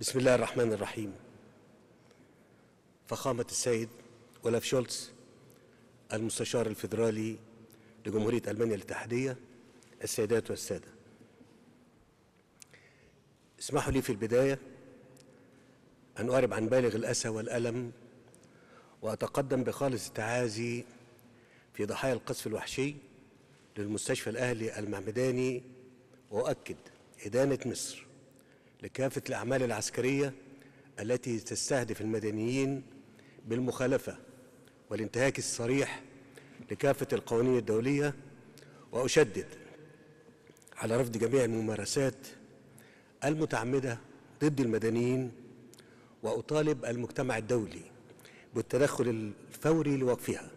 بسم الله الرحمن الرحيم فخامة السيد ولاف شولتز المستشار الفيدرالي لجمهورية ألمانيا الاتحادية السيدات والسادة اسمحوا لي في البداية أن أعرب عن بالغ الأسى والألم وأتقدم بخالص التعازي في ضحايا القصف الوحشي للمستشفى الأهلي المعمداني وأؤكد إدانة مصر لكافة الأعمال العسكرية التي تستهدف المدنيين بالمخالفة والانتهاك الصريح لكافة القوانين الدولية وأشدد على رفض جميع الممارسات المتعمدة ضد المدنيين وأطالب المجتمع الدولي بالتدخل الفوري لوقفها